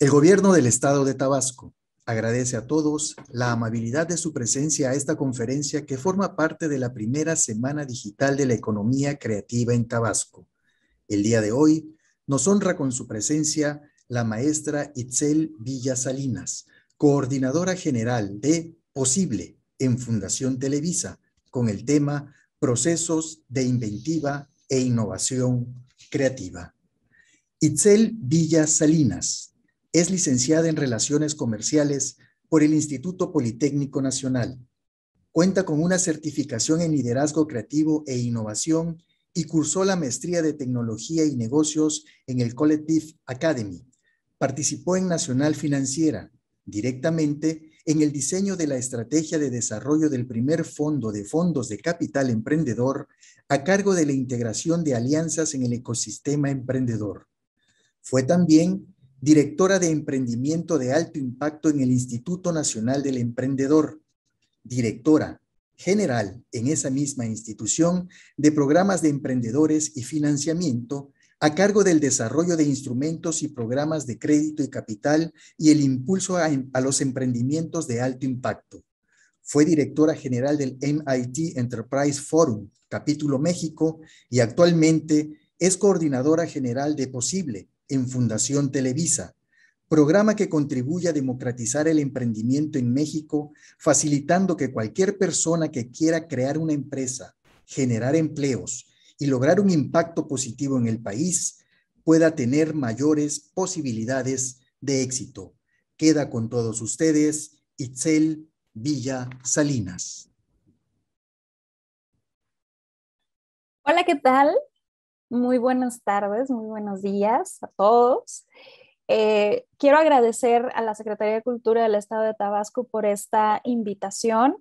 El gobierno del estado de Tabasco agradece a todos la amabilidad de su presencia a esta conferencia que forma parte de la primera Semana Digital de la Economía Creativa en Tabasco. El día de hoy nos honra con su presencia la maestra Itzel Villa Salinas, coordinadora general de Posible en Fundación Televisa, con el tema Procesos de Inventiva e Innovación Creativa. Itzel Villa Salinas es licenciada en Relaciones Comerciales por el Instituto Politécnico Nacional. Cuenta con una certificación en liderazgo creativo e innovación y cursó la maestría de tecnología y negocios en el Collective Academy. Participó en Nacional Financiera, directamente en el diseño de la estrategia de desarrollo del primer fondo de fondos de capital emprendedor a cargo de la integración de alianzas en el ecosistema emprendedor. Fue también directora de emprendimiento de alto impacto en el Instituto Nacional del Emprendedor, directora general en esa misma institución de programas de emprendedores y financiamiento a cargo del desarrollo de instrumentos y programas de crédito y capital y el impulso a, em, los emprendimientos de alto impacto. Fue directora general del MIT Enterprise Forum, capítulo México, y actualmente es coordinadora general de Posible, en Fundación Televisa, programa que contribuye a democratizar el emprendimiento en México, facilitando que cualquier persona que quiera crear una empresa, generar empleos y lograr un impacto positivo en el país pueda tener mayores posibilidades de éxito. Queda con todos ustedes Itzel Villa Salinas. Hola, ¿qué tal? Muy buenas tardes, muy buenos días a todos. Eh, quiero agradecer a la Secretaría de Cultura del Estado de Tabasco por esta invitación.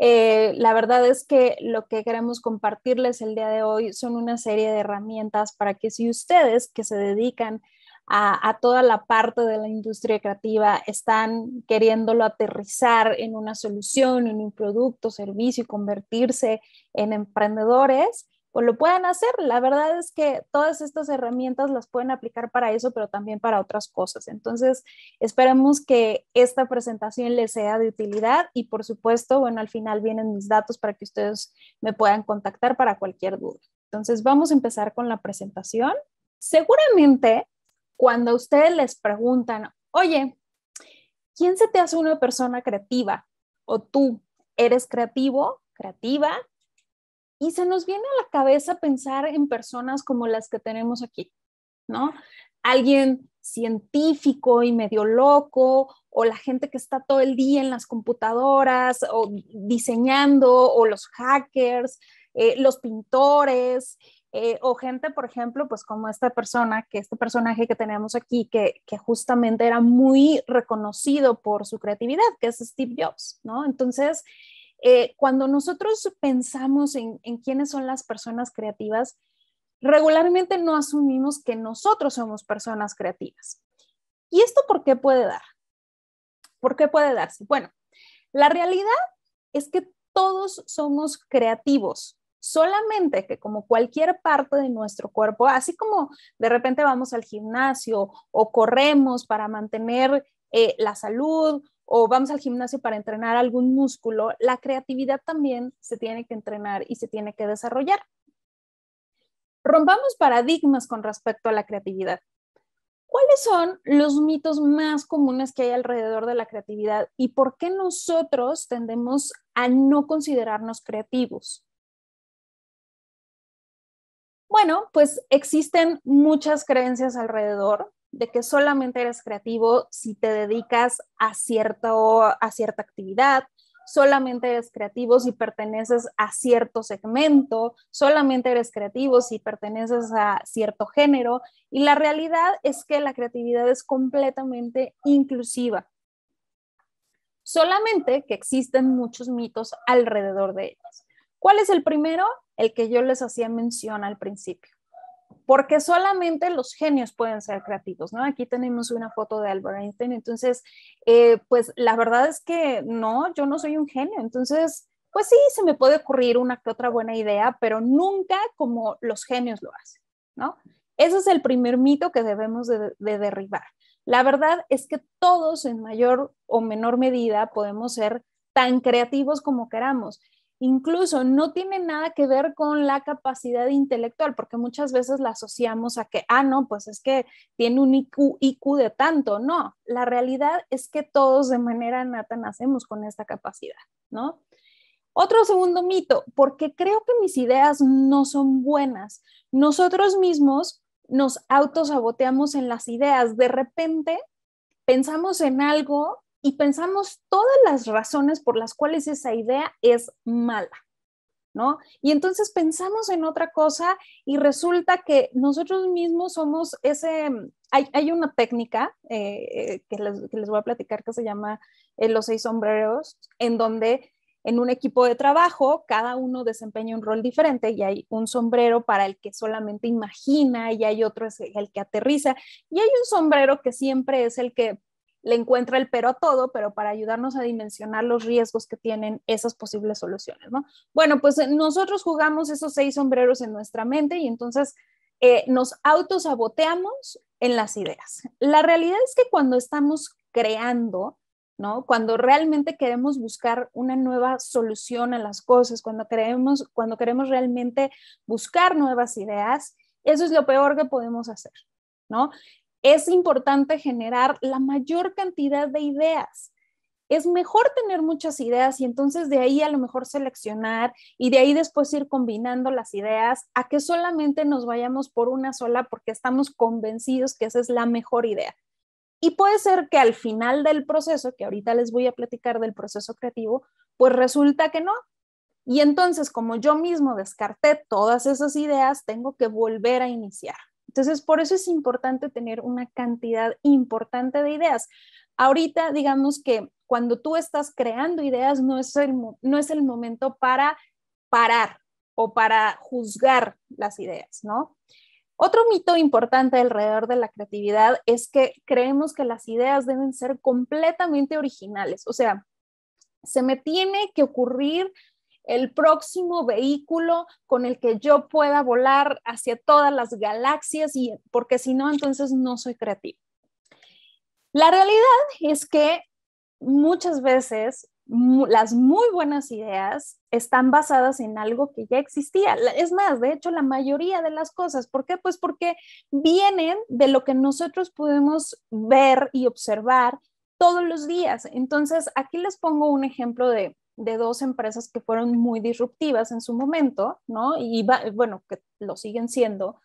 Eh, la verdad es que lo que queremos compartirles el día de hoy son una serie de herramientas para que si ustedes que se dedican a, a, toda la parte de la industria creativa están queriéndolo aterrizar en una solución, en un producto, servicio y convertirse en emprendedores, o lo puedan hacer. La verdad es que todas estas herramientas las pueden aplicar para eso, pero también para otras cosas. Entonces, esperemos que esta presentación les sea de utilidad y, por supuesto, bueno, al final vienen mis datos para que ustedes me puedan contactar para cualquier duda. Entonces, vamos a empezar con la presentación. Seguramente, cuando ustedes les preguntan, oye, ¿quién se te hace una persona creativa? O tú, ¿eres creativo, creativa? y se nos viene a la cabeza pensar en personas como las que tenemos aquí, ¿no? Alguien científico y medio loco, o la gente que está todo el día en las computadoras, o diseñando, o los hackers, eh, los pintores, eh, o gente, por ejemplo, pues como esta persona, que este personaje que tenemos aquí, que, que justamente era muy reconocido por su creatividad, que es Steve Jobs, ¿no? Entonces, eh, cuando nosotros pensamos en, quiénes son las personas creativas, regularmente no asumimos que nosotros somos personas creativas. ¿Y esto por qué puede dar? ¿Por qué puede darse? Bueno, la realidad es que todos somos creativos, solamente que como cualquier parte de nuestro cuerpo, así como de repente vamos al gimnasio o corremos para mantener eh, la salud o vamos al gimnasio para entrenar algún músculo, la creatividad también se tiene que entrenar y se tiene que desarrollar. Rompamos paradigmas con respecto a la creatividad. ¿Cuáles son los mitos más comunes que hay alrededor de la creatividad y por qué nosotros tendemos a no considerarnos creativos? Bueno, pues existen muchas creencias alrededor de que solamente eres creativo si te dedicas a, a cierta actividad, solamente eres creativo si perteneces a cierto segmento, solamente eres creativo si perteneces a cierto género. Y la realidad es que la creatividad es completamente inclusiva, solamente que existen muchos mitos alrededor de ellos. ¿Cuál es el primero? El que yo les hacía mención al principio porque solamente los genios pueden ser creativos, ¿no? Aquí tenemos una foto de Albert Einstein, entonces, eh, pues la verdad es que no, yo no soy un genio, entonces, pues sí, se me puede ocurrir una que otra buena idea, pero nunca como los genios lo hacen, ¿no? Ese es el primer mito que debemos de derribar. La verdad es que todos en mayor o menor medida podemos ser tan creativos como queramos incluso no tiene nada que ver con la capacidad intelectual, porque muchas veces la asociamos a que, ah, no, pues es que tiene un IQ, de tanto. No, la realidad es que todos de manera nata nacemos con esta capacidad, ¿no? Otro segundo mito, porque creo que mis ideas no son buenas. Nosotros mismos nos autosaboteamos en las ideas. De repente pensamos en algo y pensamos todas las razones por las cuales esa idea es mala. ¿No? Y entonces pensamos en otra cosa y resulta que nosotros mismos somos ese, mm, hay, una técnica eh, eh, que, les, que, voy a platicar que se llama eh, los seis sombreros, en donde en un equipo de trabajo cada uno desempeña un rol diferente y hay un sombrero para el que solamente imagina y hay otro es el que aterriza y hay un sombrero que siempre es el que le encuentra el pero a todo, pero para ayudarnos a dimensionar los riesgos que tienen esas posibles soluciones, ¿no? Bueno, pues eh, nosotros jugamos esos seis sombreros en nuestra mente y entonces eh, nos autosaboteamos en las ideas. La realidad es que cuando estamos creando, ¿no? Cuando realmente queremos buscar una nueva solución a las cosas, cuando queremos, cuando queremos realmente buscar nuevas ideas, eso es lo peor que podemos hacer, ¿no? es importante generar la mayor cantidad de ideas. Es mejor tener muchas ideas y entonces de ahí a lo mejor seleccionar y de ahí después ir combinando las ideas a que solamente nos vayamos por una sola porque estamos convencidos que esa es la mejor idea. Y puede ser que al final del proceso, que ahorita les voy a platicar del proceso creativo, pues resulta que no, y entonces, como yo mismo descarté todas esas ideas, tengo que volver a iniciar. Entonces, por eso es importante tener una cantidad importante de ideas. Ahorita, digamos que cuando tú estás creando ideas, no es el, no es el momento para parar o para juzgar las ideas, ¿no? Otro mito importante alrededor de la creatividad es que creemos que las ideas deben ser completamente originales, o sea, se me tiene que ocurrir el próximo vehículo con el que yo pueda volar hacia todas las galaxias, y, porque si no, entonces no soy creativo. La realidad es que muchas veces las muy buenas ideas están basadas en algo que ya existía. Es más, de hecho, la mayoría de las cosas. ¿Por qué? Pues porque vienen de lo que nosotros podemos ver y observar todos los días. Entonces, aquí les pongo un ejemplo de de dos empresas que fueron muy disruptivas en su momento, ¿no? Y bueno, que lo siguen siendo,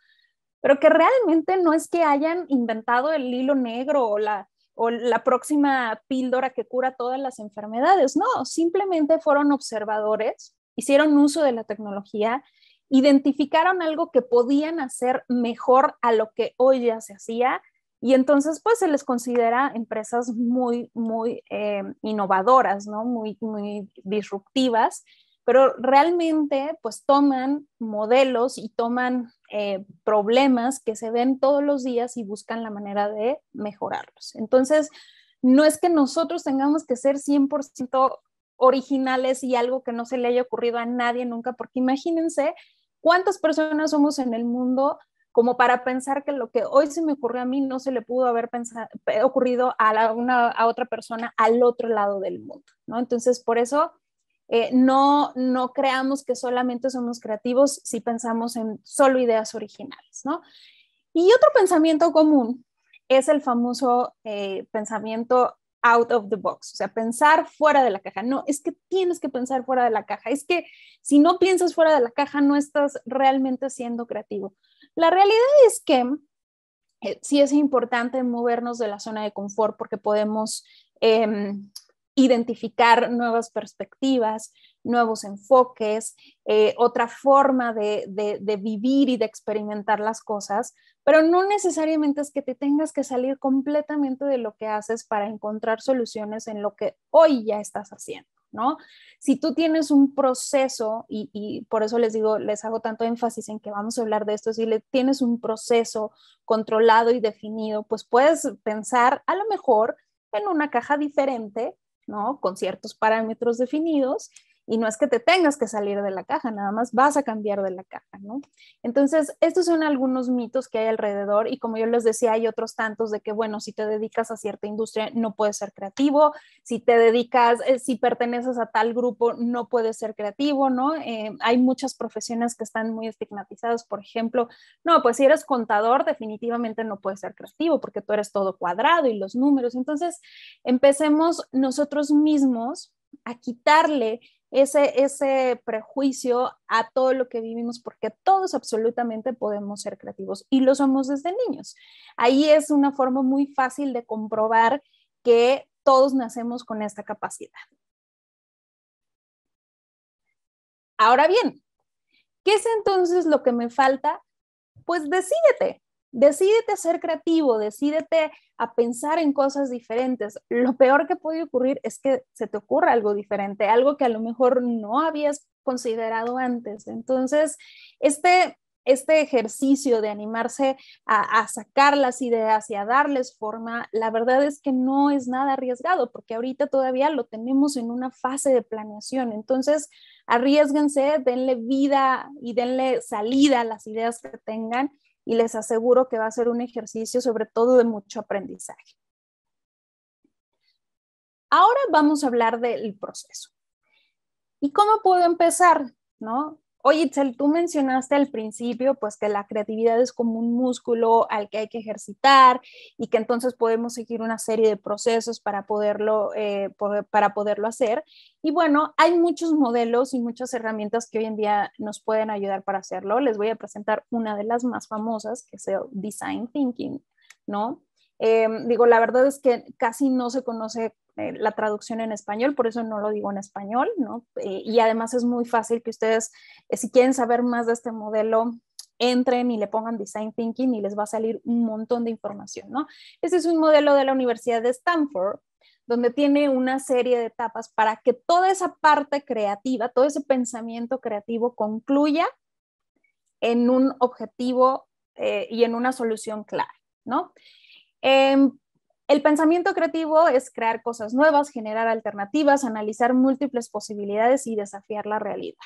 pero que realmente no es que hayan inventado el hilo negro o la, o la próxima píldora que cura todas las enfermedades, no, simplemente fueron observadores, hicieron uso de la tecnología, identificaron algo que podían hacer mejor a lo que hoy ya se hacía y entonces, pues se les considera empresas muy, muy eh, innovadoras, ¿no? Muy, muy disruptivas, pero realmente, pues toman modelos y toman eh, problemas que se ven todos los días y buscan la manera de mejorarlos. Entonces, no es que nosotros tengamos que ser 100% originales y algo que no se le haya ocurrido a nadie nunca, porque imagínense cuántas personas somos en el mundo como para pensar que lo que hoy se me ocurrió a mí no se le pudo haber eh, ocurrido a, a otra persona al otro lado del mundo, ¿no? Entonces, por eso eh, no, no creamos que solamente somos creativos si pensamos en solo ideas originales, ¿no? Y otro pensamiento común es el famoso eh, pensamiento out of the box, o sea, pensar fuera de la caja. No, es que tienes que pensar fuera de la caja, es que si no piensas fuera de la caja no estás realmente siendo creativo. La realidad es que eh, sí es importante movernos de la zona de confort porque podemos em, identificar nuevas perspectivas, nuevos enfoques, eh, otra forma de, vivir y de experimentar las cosas, pero no necesariamente es que te tengas que salir completamente de lo que haces para encontrar soluciones en lo que hoy ya estás haciendo. Si tú tienes un proceso, y, por eso les digo, les hago tanto énfasis en que vamos a hablar de esto, si tienes un proceso controlado y definido, pues puedes pensar a lo mejor en una caja diferente, ¿no? Con ciertos parámetros definidos y no es que te tengas que salir de la caja, nada más vas a cambiar de la caja, ¿no? Entonces, estos son algunos mitos que hay alrededor y como yo les decía, hay otros tantos de que, bueno, si te dedicas a cierta industria, no puedes ser creativo, si te dedicas, eh, si perteneces a tal grupo, no puedes ser creativo, ¿no? Eh, hay muchas profesiones que están muy estigmatizadas, por ejemplo, no, pues si eres contador, definitivamente no puedes ser creativo porque tú eres todo cuadrado y los números. Entonces, empecemos nosotros mismos a quitarle ese, ese prejuicio a todo lo que vivimos, porque todos absolutamente podemos ser creativos y lo somos desde niños. Ahí es una forma muy fácil de comprobar que todos nacemos con esta capacidad. Ahora bien, ¿qué es entonces lo que me falta? Pues decídete, Decídete a ser creativo, decídete a pensar en cosas diferentes. Lo peor que puede ocurrir es que se te ocurra algo diferente, algo que a lo mejor no habías considerado antes. Entonces, este, este, ejercicio de animarse a, a, sacar las ideas y a darles forma, la verdad es que no es nada arriesgado, porque ahorita todavía lo tenemos en una fase de planeación. Entonces, arriesguense, denle vida y denle salida a las ideas que tengan y les aseguro que va a ser un ejercicio sobre todo de mucho aprendizaje. Ahora vamos a hablar del proceso. ¿Y cómo puedo empezar? ¿No? Oye, Itzel, tú mencionaste al principio pues que la creatividad es como un músculo al que hay que ejercitar y que entonces podemos seguir una serie de procesos para poderlo, eh, para poderlo hacer. Y bueno, hay muchos modelos y muchas herramientas que hoy en día nos pueden ayudar para hacerlo. Les voy a presentar una de las más famosas, que es el Design Thinking, ¿no? Em, digo, la verdad es que casi no se conoce eh, la traducción en español, por eso no lo digo en español, ¿no? Eh, y además es muy fácil que ustedes, eh, si quieren saber más de este modelo, entren y le pongan design thinking y les va a salir un montón de información, ¿no? Este es un modelo de la Universidad de Stanford donde tiene una serie de etapas para que toda esa parte creativa, todo ese pensamiento creativo concluya en un objetivo y en una solución clara, ¿no? Em, el pensamiento creativo es crear cosas nuevas, generar alternativas, analizar múltiples posibilidades y desafiar la realidad.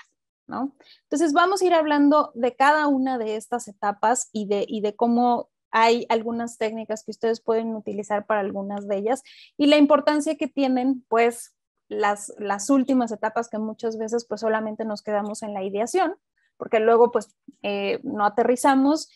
Entonces vamos a ir hablando de cada una de estas etapas y de, cómo hay algunas técnicas que ustedes pueden utilizar para algunas de ellas y la importancia que tienen pues las, últimas etapas que muchas veces pues solamente nos quedamos en la ideación porque luego pues eh, no aterrizamos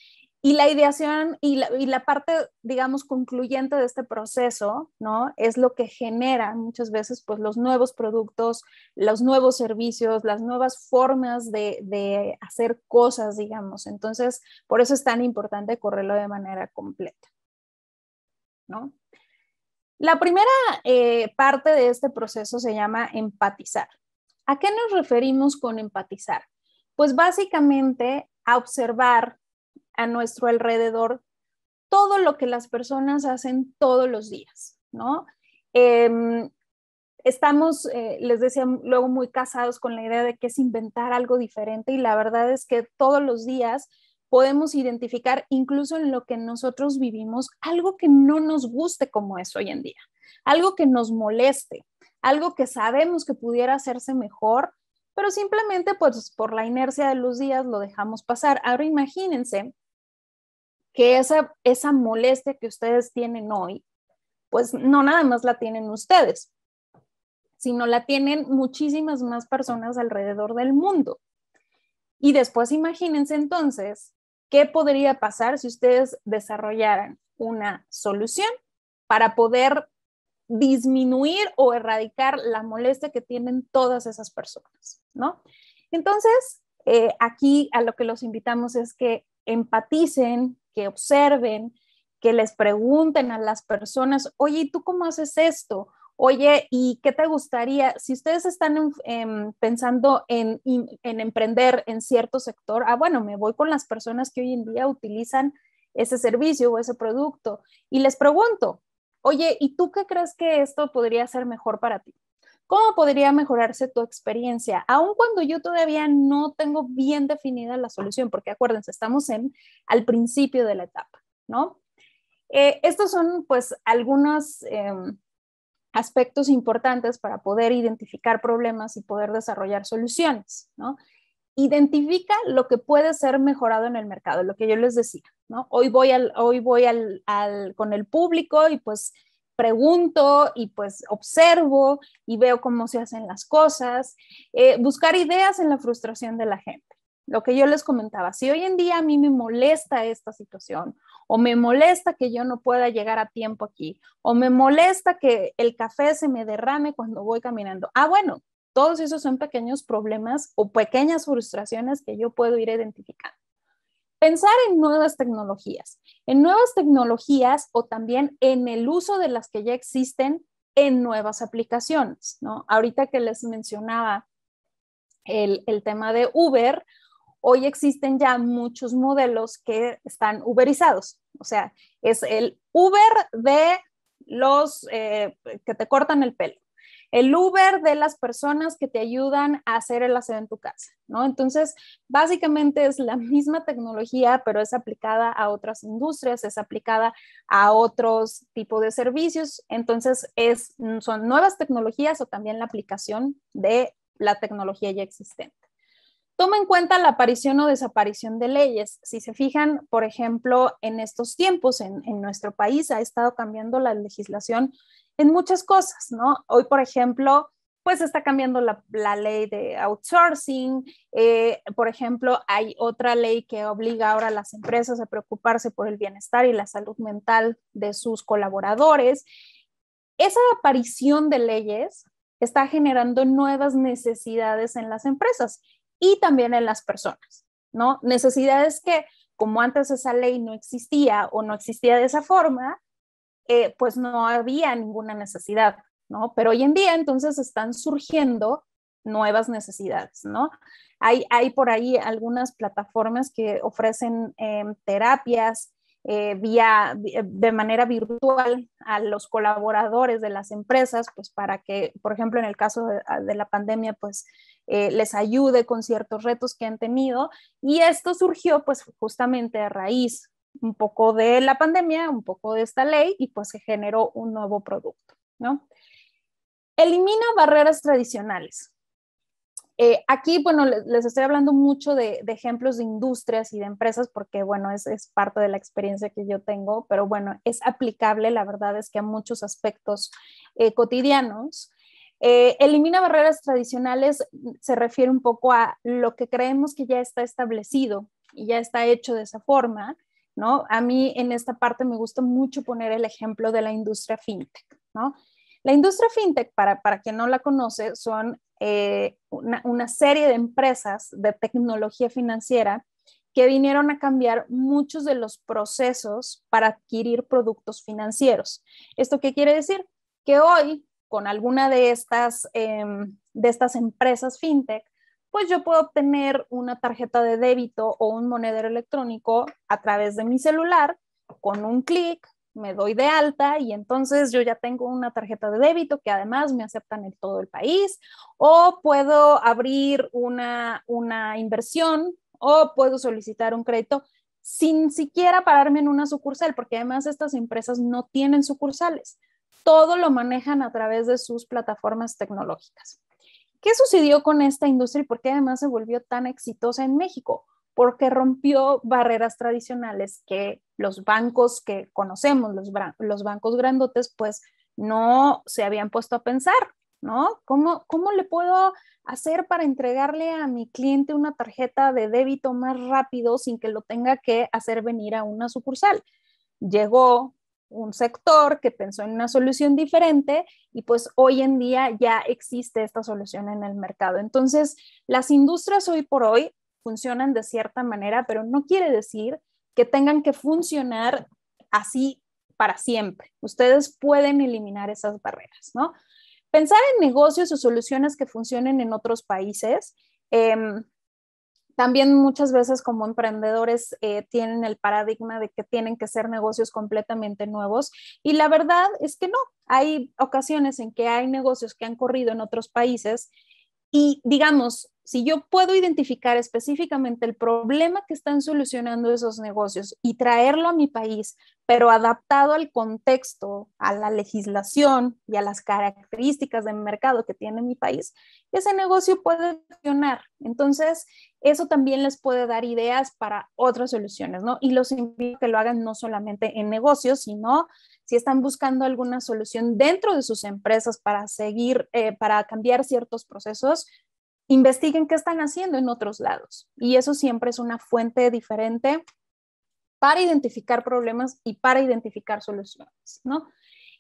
y la ideación y la, parte, digamos, concluyente de este proceso, ¿no? Es lo que genera muchas veces, pues, los nuevos productos, los nuevos servicios, las nuevas formas de, hacer cosas, digamos. Entonces, por eso es tan importante correrlo de manera completa, ¿no? La primera eh, parte de este proceso se llama empatizar. ¿A qué nos referimos con empatizar? Pues básicamente a observar a nuestro alrededor todo lo que las personas hacen todos los días, ¿no? Em, estamos, eh, les decía, luego muy casados con la idea de que es inventar algo diferente y la verdad es que todos los días podemos identificar incluso en lo que nosotros vivimos algo que no nos guste como es hoy en día, algo que nos moleste, algo que sabemos que pudiera hacerse mejor, pero simplemente pues por la inercia de los días lo dejamos pasar. Ahora imagínense que esa, esa molestia que ustedes tienen hoy, pues no nada más la tienen ustedes, sino la tienen muchísimas más personas alrededor del mundo. Y después imagínense entonces qué podría pasar si ustedes desarrollaran una solución para poder disminuir o erradicar la molestia que tienen todas esas personas, ¿no? Entonces, eh, aquí a lo que los invitamos es que empaticen que observen, que les pregunten a las personas, oye, ¿y tú cómo haces esto? Oye, ¿y qué te gustaría? Si ustedes están em, pensando en, en emprender en cierto sector, ah, bueno, me voy con las personas que hoy en día utilizan ese servicio o ese producto y les pregunto, oye, ¿y tú qué crees que esto podría ser mejor para ti? ¿Cómo podría mejorarse tu experiencia? Aun cuando yo todavía no tengo bien definida la solución, porque acuérdense, estamos en al principio de la etapa, ¿no? Eh, estos son pues algunos em, aspectos importantes para poder identificar problemas y poder desarrollar soluciones, ¿no? Identifica lo que puede ser mejorado en el mercado, lo que yo les decía, ¿no? Hoy voy, al, hoy voy al, al, con el público y pues pregunto y pues observo y veo cómo se hacen las cosas, eh, buscar ideas en la frustración de la gente. Lo que yo les comentaba, si hoy en día a mí me molesta esta situación o me molesta que yo no pueda llegar a tiempo aquí o me molesta que el café se me derrame cuando voy caminando, ah, bueno, todos esos son pequeños problemas o pequeñas frustraciones que yo puedo ir identificando pensar en nuevas tecnologías, en nuevas tecnologías o también en el uso de las que ya existen en nuevas aplicaciones, ¿no? Ahorita que les mencionaba el, tema de Uber, hoy existen ya muchos modelos que están uberizados, o sea, es el Uber de los eh, que te cortan el pelo, el Uber de las personas que te ayudan a hacer el aseo en tu casa, ¿no? Entonces, básicamente es la misma tecnología, pero es aplicada a otras industrias, es aplicada a otros tipos de servicios. Entonces, es, son nuevas tecnologías o también la aplicación de la tecnología ya existente. Toma en cuenta la aparición o desaparición de leyes. Si se fijan, por ejemplo, en estos tiempos en nuestro país ha estado cambiando la legislación en muchas cosas, ¿no? Hoy, por ejemplo, pues está cambiando la, ley de outsourcing. Eh, por ejemplo, hay otra ley que obliga ahora a las empresas a preocuparse por el bienestar y la salud mental de sus colaboradores. Esa aparición de leyes está generando nuevas necesidades en las empresas y también en las personas, ¿no? Necesidades que como antes esa ley no existía o no existía de esa forma, eh, pues no había ninguna necesidad, ¿no? Pero hoy en día entonces están surgiendo nuevas necesidades, ¿no? Hay, por ahí algunas plataformas que ofrecen em, terapias eh, vía, eh, de manera virtual a los colaboradores de las empresas, pues para que, por ejemplo, en el caso de, ah, la pandemia, pues les ayude con ciertos retos que han tenido. Y esto surgió pues justamente a raíz un poco de la pandemia, un poco de esta ley y pues se generó un nuevo producto, ¿no? Elimina barreras tradicionales. Eh, aquí, bueno, les estoy hablando mucho de, ejemplos de industrias y de empresas porque, bueno, es, es, parte de la experiencia que yo tengo, pero bueno, es aplicable, la verdad es que a muchos aspectos eh, cotidianos. Eh, elimina barreras tradicionales se refiere un poco a lo que creemos que ya está establecido y ya está hecho de esa forma, a mí en esta parte me gusta mucho poner el ejemplo de la industria fintech, La industria fintech, para, para quien no la conoce, son eh, una, serie de empresas de tecnología financiera que vinieron a cambiar muchos de los procesos para adquirir productos financieros. ¿Esto qué quiere decir? Que hoy, con alguna de estas, em, de estas empresas fintech, pues yo puedo obtener una tarjeta de débito o un monedero electrónico a través de mi celular con un clic me doy de alta y entonces yo ya tengo una tarjeta de débito que además me aceptan en todo el país o puedo abrir una, una inversión o puedo solicitar un crédito sin siquiera pararme en una sucursal porque además estas empresas no tienen sucursales. Todo lo manejan a través de sus plataformas tecnológicas. ¿Qué sucedió con esta industria y por qué además se volvió tan exitosa en México? Porque rompió barreras tradicionales que los bancos que conocemos, los, bancos grandotes, pues no se habían puesto a pensar, ¿no? ¿Cómo, ¿Cómo le puedo hacer para entregarle a mi cliente una tarjeta de débito más rápido sin que lo tenga que hacer venir a una sucursal? Llegó un sector que pensó en una solución diferente y pues hoy en día ya existe esta solución en el mercado. Entonces, las industrias hoy por hoy funcionan de cierta manera, pero no quiere decir que tengan que funcionar así para siempre. Ustedes pueden eliminar esas barreras, ¿no? Pensar en negocios o soluciones que funcionen en otros países em, también muchas veces como emprendedores eh, tienen el paradigma de que tienen que ser negocios completamente nuevos y la verdad es que no. Hay ocasiones en que hay negocios que han corrido en otros países y digamos, si yo puedo identificar específicamente el problema que están solucionando esos negocios y traerlo a mi país, pero adaptado al contexto, a la legislación y a las características de mercado que tiene mi país, ese negocio puede funcionar. Entonces, eso también les puede dar ideas para otras soluciones, ¿no? Y los invito a que lo hagan no solamente en negocios, sino si están buscando alguna solución dentro de sus empresas para seguir, eh, para cambiar ciertos procesos, investiguen qué están haciendo en otros lados. Y eso siempre es una fuente diferente para identificar problemas y para identificar soluciones, ¿no?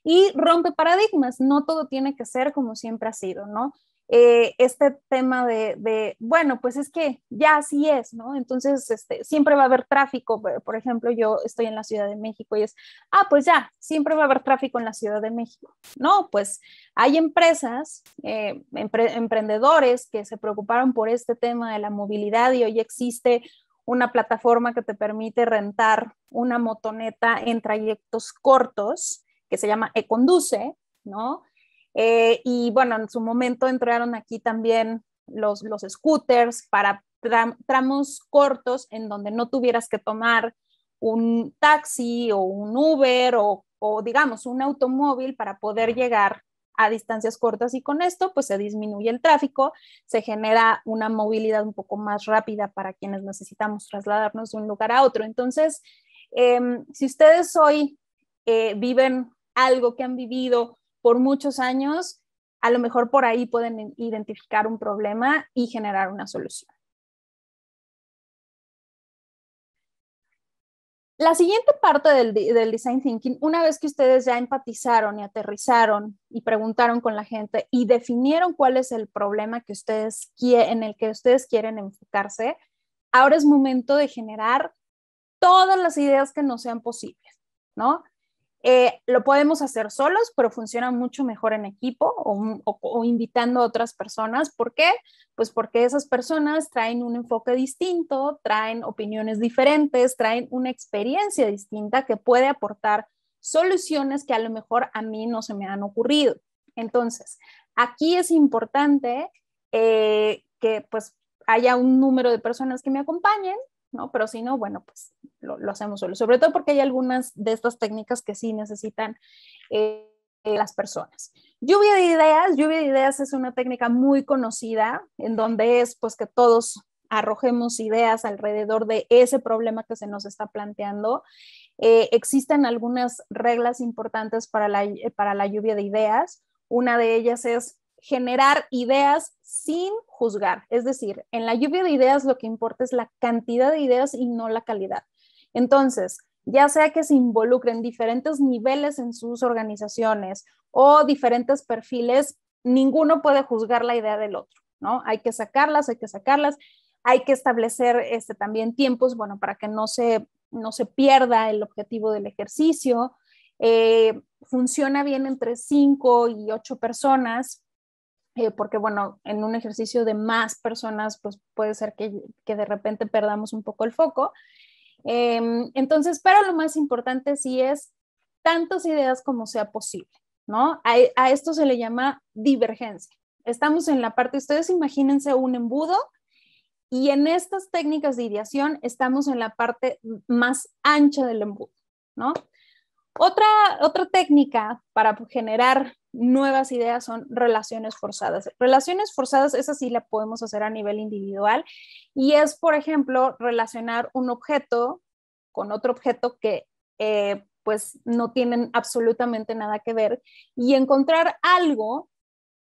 Y rompe paradigmas, no todo tiene que ser como siempre ha sido, ¿no? Eh, este tema de, bueno, pues es que ya así es, ¿no? Entonces, este, siempre va a haber tráfico. Eh, por ejemplo, yo estoy en la Ciudad de México y es, ah, pues ya, siempre va a haber tráfico en la Ciudad de México. No, pues hay empresas, eh, emprendedores que se preocuparon por este tema de la movilidad y hoy existe una plataforma que te permite rentar una motoneta en trayectos cortos, que se llama Econduce, ¿no? Eh, y bueno, en su momento entraron aquí también los, scooters para tramos cortos en donde no tuvieras que tomar un taxi o un Uber o, digamos un automóvil para poder llegar a distancias cortas y con esto pues se disminuye el tráfico, se genera una movilidad un poco más rápida para quienes necesitamos trasladarnos de un lugar a otro. Entonces, em, si ustedes hoy eh, viven algo que han vivido por muchos años, a lo mejor por ahí pueden identificar un problema y generar una solución. La siguiente parte del, design thinking, una vez que ustedes ya empatizaron y aterrizaron y preguntaron con la gente y definieron cuál es el problema que ustedes en el que ustedes quieren enfocarse, ahora es momento de generar todas las ideas que no sean posibles, ¿no? Eh, lo podemos hacer solos, pero funciona mucho mejor en equipo o, invitando a otras personas. ¿Por qué? Pues porque esas personas traen un enfoque distinto, traen opiniones diferentes, traen una experiencia distinta que puede aportar soluciones que a lo mejor a mí no se me han ocurrido. Entonces, aquí es importante eh, que pues haya un número de personas que me acompañen ¿no? Pero si no, bueno, pues lo, hacemos solo. Sobre todo porque hay algunas de estas técnicas que sí necesitan eh, las personas. Lluvia de ideas, lluvia de ideas es una técnica muy conocida en donde es pues que todos arrojemos ideas alrededor de ese problema que se nos está planteando. Eh, existen algunas reglas importantes para eh, para la lluvia de ideas. Una de ellas es generar ideas sin juzgar. Es decir, en la lluvia de ideas lo que importa es la cantidad de ideas y no la calidad. Entonces, ya sea que se involucren diferentes niveles en sus organizaciones o diferentes perfiles, ninguno puede juzgar la idea del otro, ¿no? Hay que sacarlas, hay que sacarlas, hay que establecer este, también tiempos, bueno, para que no se, no se pierda el objetivo del ejercicio. Eh, funciona bien entre cinco y ocho personas, eh, porque bueno, en un ejercicio de más personas, pues puede ser que, de repente perdamos un poco el foco. Em, entonces, pero lo más importante sí es tantas ideas como sea posible, ¿no? A, esto se le llama divergencia. Estamos en la parte, ustedes imagínense un embudo y en estas técnicas de ideación estamos en la parte más ancha del embudo, ¿no? Otra, otra técnica para generar nuevas ideas son relaciones forzadas. Relaciones forzadas, esas sí la podemos hacer a nivel individual y es, por ejemplo, relacionar un objeto con otro objeto que eh, pues no tienen absolutamente nada que ver y encontrar algo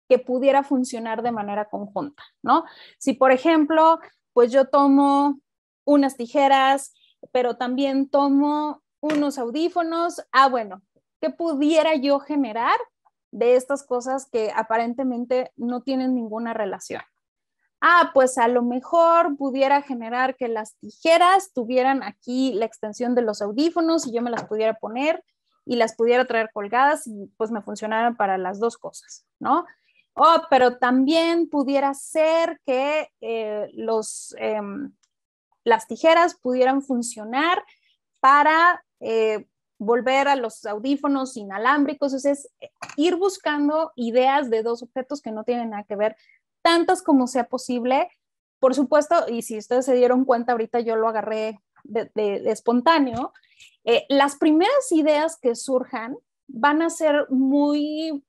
que pudiera funcionar de manera conjunta, ¿no? Si, por ejemplo, pues yo tomo unas tijeras, pero también tomo unos audífonos, ah, bueno, ¿qué pudiera yo generar de estas cosas que aparentemente no tienen ninguna relación. Ah, pues a lo mejor pudiera generar que las tijeras tuvieran aquí la extensión de los audífonos y yo me las pudiera poner y las pudiera traer colgadas y pues me funcionaran para las dos cosas, ¿no? Oh, pero también pudiera ser que eh, los, em, las tijeras pudieran funcionar para eh, volver a los audífonos inalámbricos, es eh, ir buscando ideas de dos objetos que no tienen nada que ver, tantas como sea posible. Por supuesto, y si ustedes se dieron cuenta, ahorita yo lo agarré de, espontáneo, eh, las primeras ideas que surjan van a ser muy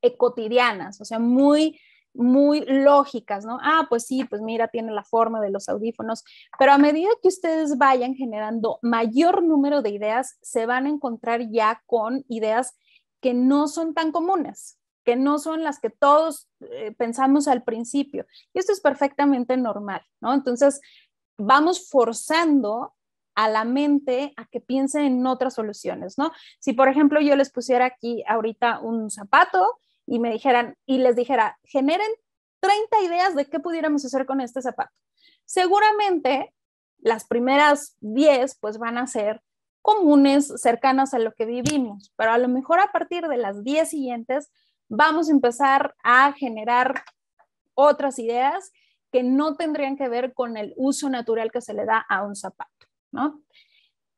eh, cotidianas, o sea, muy muy lógicas, ¿no? Ah, pues sí, pues mira, tiene la forma de los audífonos, pero a medida que ustedes vayan generando mayor número de ideas, se van a encontrar ya con ideas que no son tan comunes, que no son las que todos eh, pensamos al principio. Y esto es perfectamente normal, ¿no? Entonces, vamos forzando a la mente a que piense en otras soluciones, ¿no? Si, por ejemplo, yo les pusiera aquí ahorita un zapato, y me dijeran, y les dijera, generen 30 ideas de qué pudiéramos hacer con este zapato. Seguramente las primeras 10 pues van a ser comunes, cercanas a lo que vivimos, pero a lo mejor a partir de las 10 siguientes vamos a empezar a generar otras ideas que no tendrían que ver con el uso natural que se le da a un zapato, ¿no?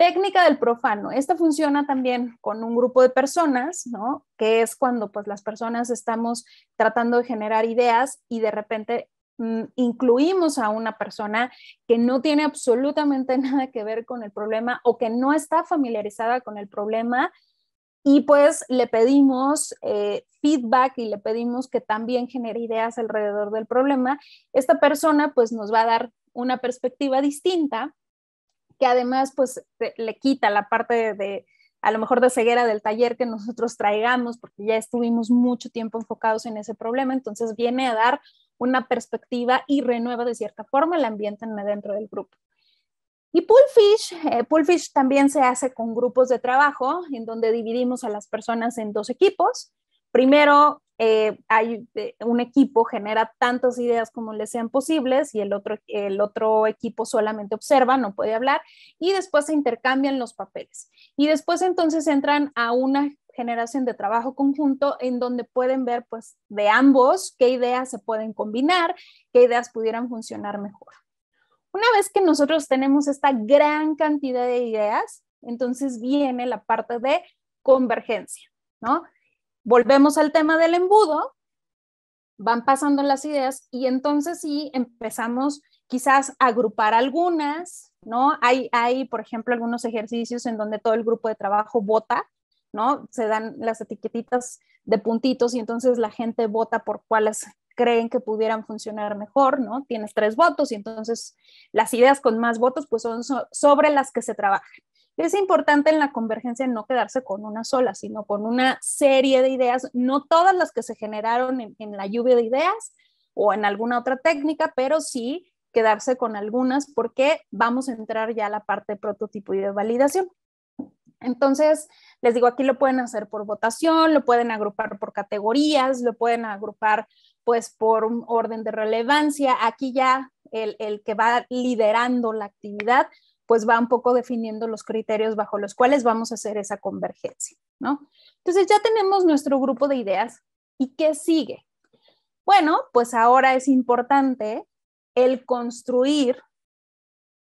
Técnica del profano. Esta funciona también con un grupo de personas, ¿no? Que es cuando pues las personas estamos tratando de generar ideas y de repente mm, incluimos a una persona que no tiene absolutamente nada que ver con el problema o que no está familiarizada con el problema y pues le pedimos eh, feedback y le pedimos que también genere ideas alrededor del problema. Esta persona pues nos va a dar una perspectiva distinta que además pues le quita la parte de, a lo mejor de ceguera del taller que nosotros traigamos, porque ya estuvimos mucho tiempo enfocados en ese problema, entonces viene a dar una perspectiva y renueva de cierta forma el ambiente dentro del grupo. Y Poolfish, eh, Poolfish también se hace con grupos de trabajo en donde dividimos a las personas en dos equipos primero eh, hay eh, un equipo genera tantas ideas como le sean posibles y el otro, el otro equipo solamente observa, no puede hablar, y después se intercambian los papeles. Y después entonces entran a una generación de trabajo conjunto en donde pueden ver pues de ambos qué ideas se pueden combinar, qué ideas pudieran funcionar mejor. Una vez que nosotros tenemos esta gran cantidad de ideas, entonces viene la parte de convergencia, ¿no? Volvemos al tema del embudo, van pasando las ideas y entonces sí empezamos quizás a agrupar algunas, ¿no? Hay, hay, por ejemplo, algunos ejercicios en donde todo el grupo de trabajo vota, ¿no? Se dan las etiquetitas de puntitos y entonces la gente vota por cuáles creen que pudieran funcionar mejor, ¿no? Tienes tres votos y entonces las ideas con más votos pues son sobre las que se trabaja es importante en la convergencia no quedarse con una sola, sino con una serie de ideas, no todas las que se generaron en, la lluvia de ideas o en alguna otra técnica, pero sí quedarse con algunas porque vamos a entrar ya a la parte de prototipo y de validación. Entonces, les digo, aquí lo pueden hacer por votación, lo pueden agrupar por categorías, lo pueden agrupar pues por un orden de relevancia. Aquí ya el que va liderando la actividad pues va un poco definiendo los criterios bajo los cuales vamos a hacer esa convergencia, ¿no? Entonces ya tenemos nuestro grupo de ideas. ¿Y qué sigue? Bueno, pues ahora es importante el construir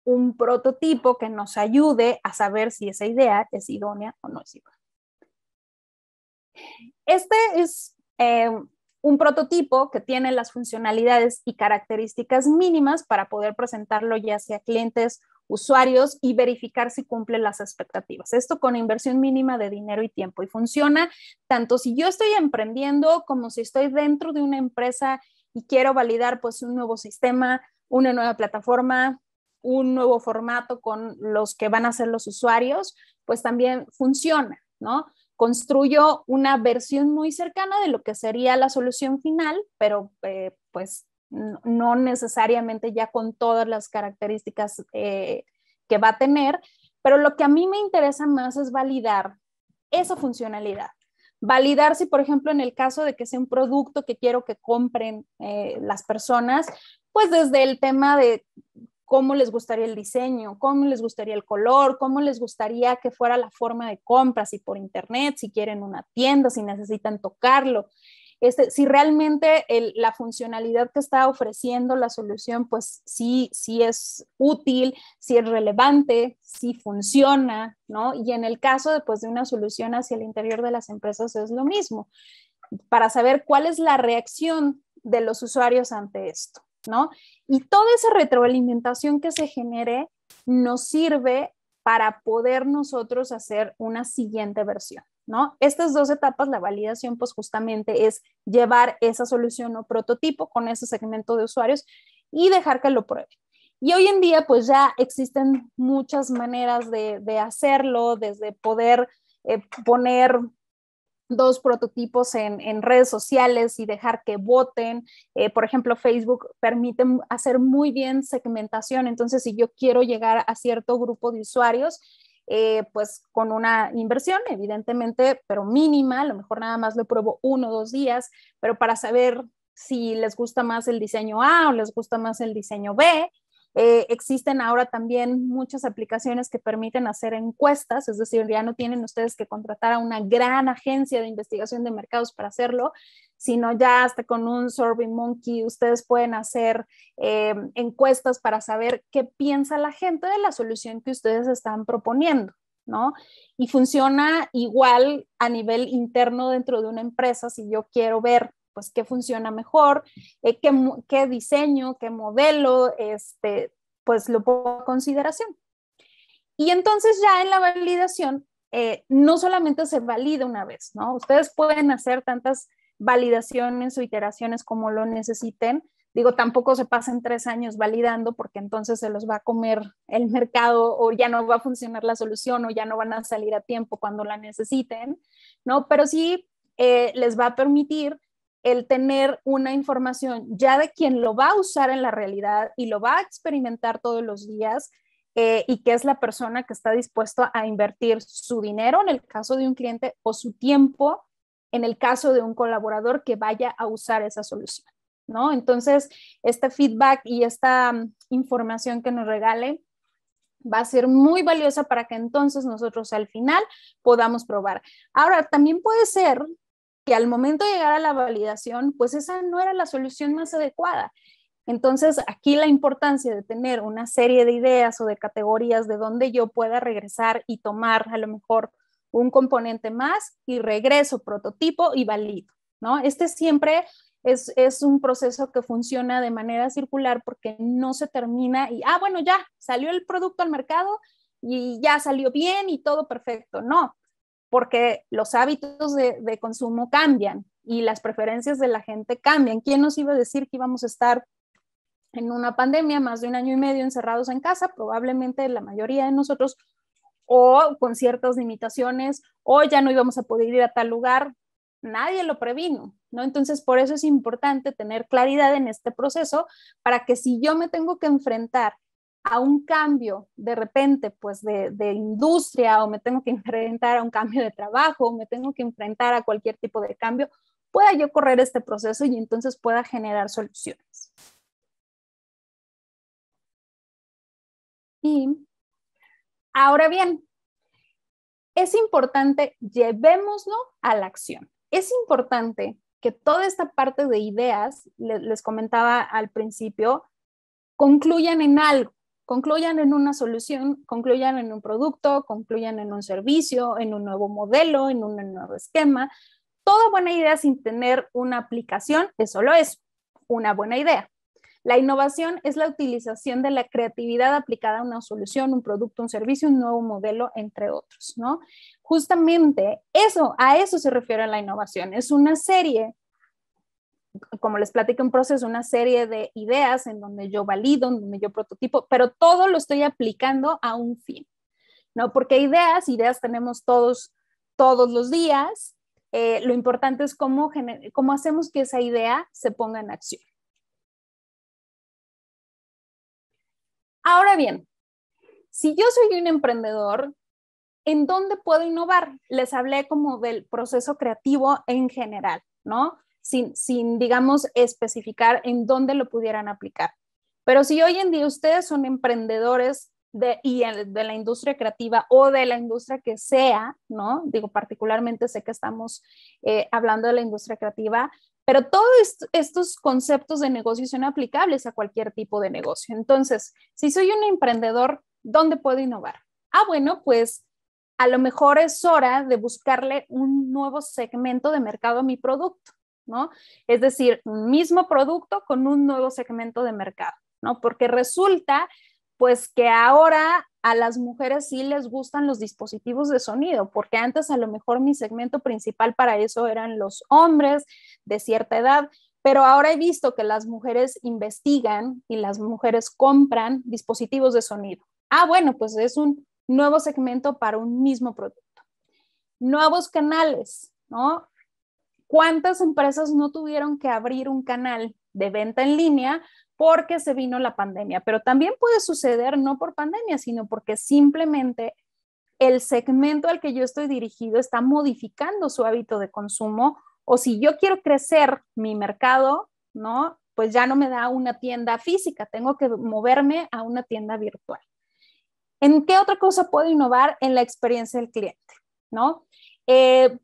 un prototipo que nos ayude a saber si esa idea es idónea o no es idónea. Este es eh, un prototipo que tiene las funcionalidades y características mínimas para poder presentarlo ya sea clientes usuarios y verificar si cumplen las expectativas. Esto con inversión mínima de dinero y tiempo y funciona tanto si yo estoy emprendiendo como si estoy dentro de una empresa y quiero validar pues un nuevo sistema, una nueva plataforma, un nuevo formato con los que van a ser los usuarios, pues también funciona, ¿no? Construyo una versión muy cercana de lo que sería la solución final, pero eh, pues no necesariamente ya con todas las características eh, que va a tener, pero lo que a mí me interesa más es validar esa funcionalidad. Validar si, por ejemplo, en el caso de que sea un producto que quiero que compren eh, las personas, pues desde el tema de cómo les gustaría el diseño, cómo les gustaría el color, cómo les gustaría que fuera la forma de compra, si por internet, si quieren una tienda, si necesitan tocarlo. Este, si realmente la funcionalidad que está ofreciendo la solución, pues sí, sí es útil, sí es relevante, sí funciona, ¿no? Y en el caso después pues, de una solución hacia el interior de las empresas es lo mismo, para saber cuál es la reacción de los usuarios ante esto, ¿no? Y toda esa retroalimentación que se genere nos sirve para poder nosotros hacer una siguiente versión. Estas dos etapas, la validación, pues justamente es llevar esa solución o prototipo con ese segmento de usuarios y dejar que lo pruebe. Y hoy en día, pues ya existen muchas maneras de, hacerlo, desde poder eh, poner dos prototipos en, redes sociales y dejar que voten. Eh, por ejemplo, Facebook permite hacer muy bien segmentación. Entonces, si yo quiero llegar a cierto grupo de usuarios, eh, pues con una inversión, evidentemente, pero mínima, a lo mejor nada más lo pruebo uno o dos días, pero para saber si les gusta más el diseño A o les gusta más el diseño B, eh, existen ahora también muchas aplicaciones que permiten hacer encuestas, es decir, ya no tienen ustedes que contratar a una gran agencia de investigación de mercados para hacerlo, sino ya hasta con un Survey Monkey ustedes pueden hacer eh, encuestas para saber qué piensa la gente de la solución que ustedes están proponiendo. ¿no? Y funciona igual a nivel interno dentro de una empresa. Si yo quiero ver pues qué funciona mejor, eh, qué, diseño, qué modelo, este, pues lo pongo a consideración. Y entonces ya en la validación, eh, no solamente se valida una vez, ¿no? Ustedes pueden hacer tantas validaciones o iteraciones como lo necesiten. Digo, tampoco se pasen tres años validando porque entonces se los va a comer el mercado o ya no va a funcionar la solución o ya no van a salir a tiempo cuando la necesiten, ¿no? Pero sí eh, les va a permitir el tener una información ya de quien lo va a usar en la realidad y lo va a experimentar todos los días eh, y que es la persona que está dispuesta a invertir su dinero en el caso de un cliente o su tiempo en el caso de un colaborador que vaya a usar esa solución, ¿no? Entonces, este feedback y esta mm, información que nos regale va a ser muy valiosa para que entonces nosotros al final podamos probar. Ahora, también puede ser y al momento de llegar a la validación, pues esa no era la solución más adecuada. Entonces, aquí la importancia de tener una serie de ideas o de categorías de donde yo pueda regresar y tomar a lo mejor un componente más y regreso, prototipo y valido, ¿no? Este siempre es, es, un proceso que funciona de manera circular porque no se termina y, ah, bueno, ya salió el producto al mercado y ya salió bien y todo perfecto. No, porque los hábitos de, consumo cambian y las preferencias de la gente cambian. ¿Quién nos iba a decir que íbamos a estar en una pandemia más de un año y medio encerrados en casa? Probablemente la mayoría de nosotros o con ciertas limitaciones o ya no íbamos a poder ir a tal lugar. Nadie lo previno, ¿no? Entonces, por eso es importante tener claridad en este proceso para que si yo me tengo que enfrentar a un cambio de repente, pues de, industria o me tengo que enfrentar a un cambio de trabajo o me tengo que enfrentar a cualquier tipo de cambio, pueda yo correr este proceso y entonces pueda generar soluciones. Y ahora bien, es importante, llevémoslo a la acción. Es importante que toda esta parte de ideas, les comentaba al principio, concluyan en algo concluyan en una solución, concluyan en un producto, concluyan en un servicio, en un nuevo modelo, en un nuevo esquema. Toda buena idea sin tener una aplicación eso solo es, una buena idea. La innovación es la utilización de la creatividad aplicada a una solución, un producto, un servicio, un nuevo modelo, entre otros, ¿no? Justamente eso, a eso se refiere la innovación. Es una serie como les platico un proceso, una serie de ideas en donde yo valido, en donde yo prototipo, pero todo lo estoy aplicando a un fin, ¿no? Porque ideas, ideas tenemos todos, todos los días. Eh, lo importante es cómo, cómo hacemos que esa idea se ponga en acción. Ahora bien, si yo soy un emprendedor, ¿en dónde puedo innovar? Les hablé como del proceso creativo en general, ¿no? sin, digamos, especificar en dónde lo pudieran aplicar. Pero si hoy en día ustedes son emprendedores de, de la industria creativa o de la industria que sea, ¿no? Digo, particularmente sé que estamos eh, hablando de la industria creativa, pero todos estos conceptos de negocio son aplicables a cualquier tipo de negocio. Entonces, si soy un emprendedor, ¿dónde puedo innovar? Ah, bueno, pues a lo mejor es hora de buscarle un nuevo segmento de mercado a mi producto. ¿no? Es decir, mismo producto con un nuevo segmento de mercado, ¿no? Porque resulta, pues, que ahora a las mujeres sí les gustan los dispositivos de sonido, porque antes a lo mejor mi segmento principal para eso eran los hombres de cierta edad, pero ahora he visto que las mujeres investigan y las mujeres compran dispositivos de sonido. Ah, bueno, pues es un nuevo segmento para un mismo producto. Nuevos canales, ¿no? ¿Cuántas empresas no tuvieron que abrir un canal de venta en línea porque se vino la pandemia? Pero también puede suceder no por pandemia, sino porque simplemente el segmento al que yo estoy dirigido está modificando su hábito de consumo o si yo quiero crecer mi mercado, ¿no? Pues ya no me da una tienda física, tengo que moverme a una tienda virtual. ¿En qué otra cosa puedo innovar? En la experiencia del cliente, ¿no? Eh,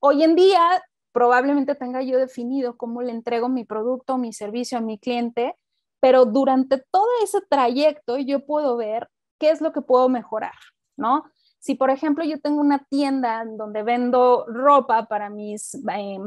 hoy en día probablemente tenga yo definido cómo le entrego mi producto, mi servicio a mi cliente, pero durante todo ese trayecto yo puedo ver qué es lo que puedo mejorar, ¿no? Si, por ejemplo, yo tengo una tienda donde vendo ropa para mis, eh,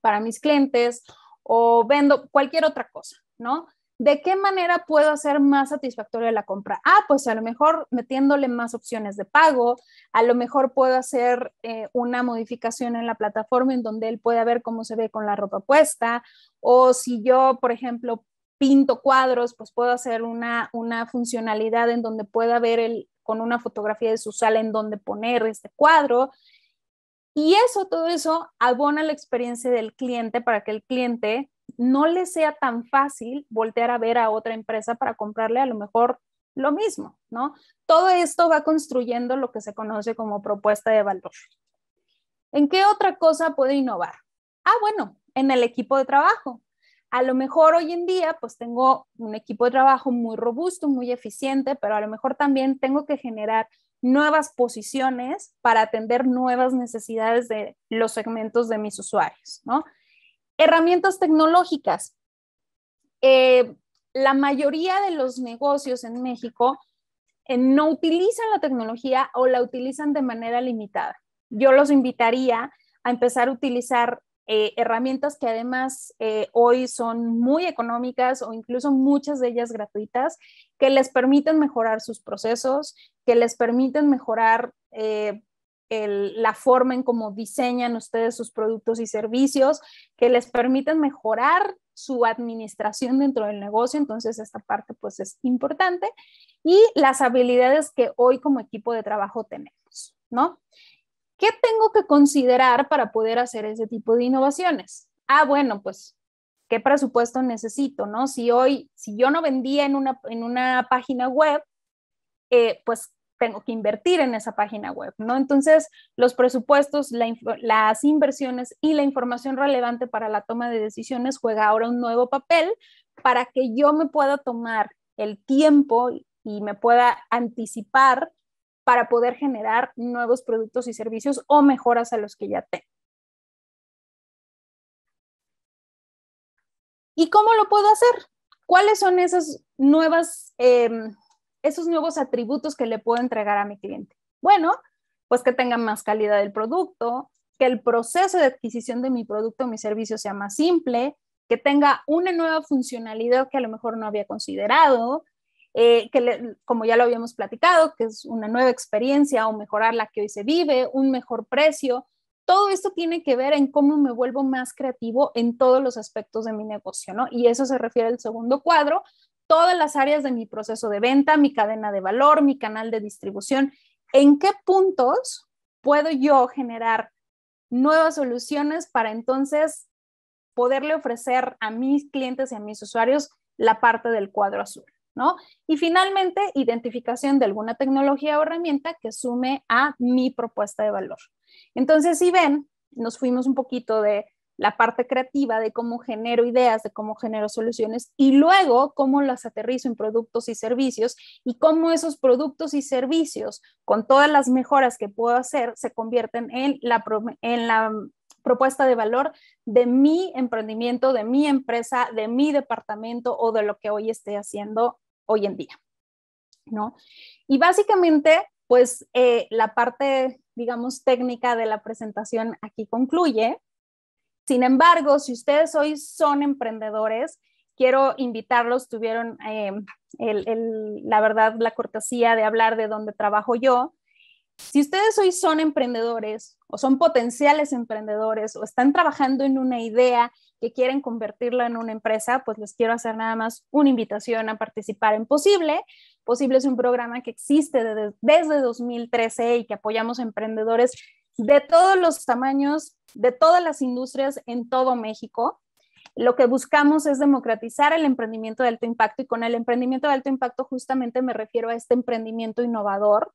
para mis clientes o vendo cualquier otra cosa, ¿no? ¿De qué manera puedo hacer más satisfactoria la compra? Ah, pues a lo mejor metiéndole más opciones de pago, a lo mejor puedo hacer eh, una modificación en la plataforma en donde él pueda ver cómo se ve con la ropa puesta, o si yo, por ejemplo, pinto cuadros, pues puedo hacer una, una funcionalidad en donde pueda ver el, con una fotografía de su sala en donde poner este cuadro. Y eso, todo eso abona la experiencia del cliente para que el cliente no le sea tan fácil voltear a ver a otra empresa para comprarle a lo mejor lo mismo, ¿no? Todo esto va construyendo lo que se conoce como propuesta de valor. ¿En qué otra cosa puede innovar? Ah, bueno, en el equipo de trabajo. A lo mejor hoy en día, pues tengo un equipo de trabajo muy robusto, muy eficiente, pero a lo mejor también tengo que generar nuevas posiciones para atender nuevas necesidades de los segmentos de mis usuarios, ¿no? Herramientas tecnológicas. Eh, la mayoría de los negocios en México eh, no utilizan la tecnología o la utilizan de manera limitada. Yo los invitaría a empezar a utilizar eh, herramientas que además hoy son muy económicas o incluso muchas de ellas gratuitas, que les permiten mejorar sus procesos, que les permiten mejorar la forma en cómo diseñan ustedes sus productos y servicios que les permiten mejorar su administración dentro del negocio, entonces esta parte pues es importante y las habilidades que hoy como equipo de trabajo tenemos, ¿no? ¿Qué tengo que considerar para poder hacer ese tipo de innovaciones? Ah, bueno, pues qué presupuesto necesito, ¿no? Si hoy, si yo no vendía en una, en una página web, eh, pues tengo que invertir en esa página web, ¿no? Entonces, los presupuestos, las inversiones y la información relevante para la toma de decisiones juega ahora un nuevo papel para que yo me pueda tomar el tiempo y me pueda anticipar para poder generar nuevos productos y servicios o mejoras a los que ya tengo. ¿Y cómo lo puedo hacer? ¿Cuáles son esas nuevas... Em, esos nuevos atributos que le puedo entregar a mi cliente? Bueno, pues que tenga más calidad del producto, que el proceso de adquisición de mi producto o mi servicio sea más simple, que tenga una nueva funcionalidad que a lo mejor no había considerado, eh, que como ya lo habíamos platicado, que es una nueva experiencia o mejorar la que hoy se vive, un mejor precio. Todo esto tiene que ver en cómo me vuelvo más creativo en todos los aspectos de mi negocio, ¿no? Y eso se refiere al segundo cuadro, todas las áreas de mi proceso de venta, mi cadena de valor, mi canal de distribución, en qué puntos puedo yo generar nuevas soluciones para entonces poderle ofrecer a mis clientes y a mis usuarios la parte del cuadro azul, Y finalmente, identificación de alguna tecnología o herramienta que sume a mi propuesta de valor. Entonces, si ven, nos fuimos un poquito de la parte creativa de cómo genero ideas, de cómo genero soluciones y luego cómo las aterrizo en productos y servicios y cómo esos productos y servicios, con todas las mejoras que puedo hacer, se convierten en la, en la mm, propuesta de valor de mi emprendimiento, de mi empresa, de mi departamento o de lo que hoy esté haciendo hoy en día. ¿No? Y básicamente, pues eh, la parte, digamos, técnica de la presentación aquí concluye. Sin embargo, si ustedes hoy son emprendedores, quiero invitarlos, tuvieron eh, la verdad la cortesía de hablar de dónde trabajo yo. Si ustedes hoy son emprendedores o son potenciales emprendedores o están trabajando en una idea que quieren convertirla en una empresa, pues les quiero hacer nada más una invitación a participar en Posible. Posible es un programa que existe desde, desde 2013 y que apoyamos a emprendedores de todos los tamaños, de todas las industrias en todo México. Lo que buscamos es democratizar el emprendimiento de alto impacto y con el emprendimiento de alto impacto justamente me refiero a este emprendimiento innovador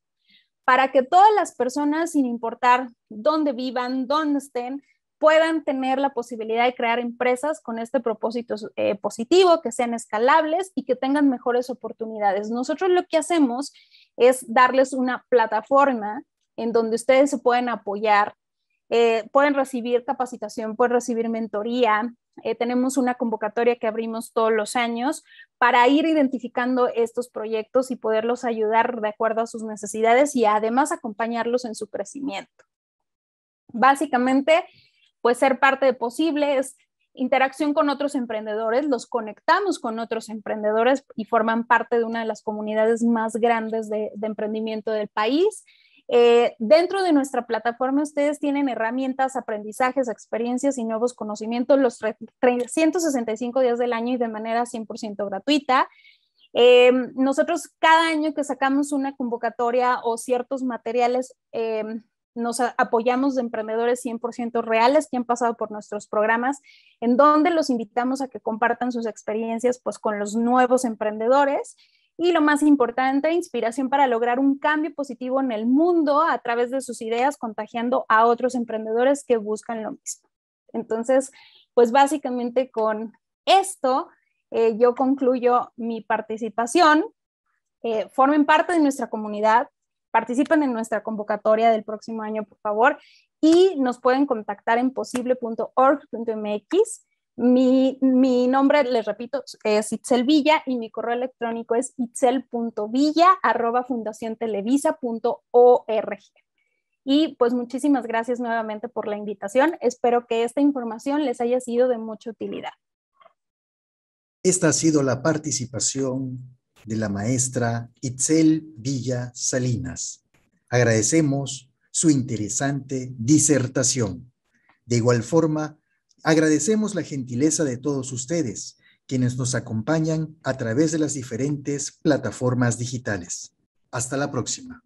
para que todas las personas, sin importar dónde vivan, dónde estén, puedan tener la posibilidad de crear empresas con este propósito eh, positivo, que sean escalables y que tengan mejores oportunidades. Nosotros lo que hacemos es darles una plataforma en donde ustedes se pueden apoyar, eh, pueden recibir capacitación, pueden recibir mentoría. Eh, tenemos una convocatoria que abrimos todos los años para ir identificando estos proyectos y poderlos ayudar de acuerdo a sus necesidades y además acompañarlos en su crecimiento. Básicamente, pues ser parte de posibles... interacción con otros emprendedores, los conectamos con otros emprendedores y forman parte de una de las comunidades más grandes de emprendimiento del país. Eh, dentro de nuestra plataforma ustedes tienen herramientas, aprendizajes, experiencias y nuevos conocimientos los 365 días del año y de manera 100% gratuita. Em, nosotros cada año que sacamos una convocatoria o ciertos materiales, em, nos apoyamos de emprendedores 100% reales que han pasado por nuestros programas, en donde los invitamos a que compartan sus experiencias pues, con los nuevos emprendedores y lo más importante, inspiración para lograr un cambio positivo en el mundo a través de sus ideas, contagiando a otros emprendedores que buscan lo mismo. Entonces, pues básicamente con esto eh, yo concluyo mi participación. Eh, formen parte de nuestra comunidad, participen en nuestra convocatoria del próximo año, por favor, y nos pueden contactar en posible.org.mx mi, nombre, les repito, es Itzel Villa y mi correo electrónico es itzel.villa.fundaciontelevisa.org. Y pues muchísimas gracias nuevamente por la invitación. Espero que esta información les haya sido de mucha utilidad. Esta ha sido la participación de la maestra Itzel Villa Salinas. Agradecemos su interesante disertación. De igual forma, Agradecemos la gentileza de todos ustedes, quienes nos acompañan a través de las diferentes plataformas digitales. Hasta la próxima.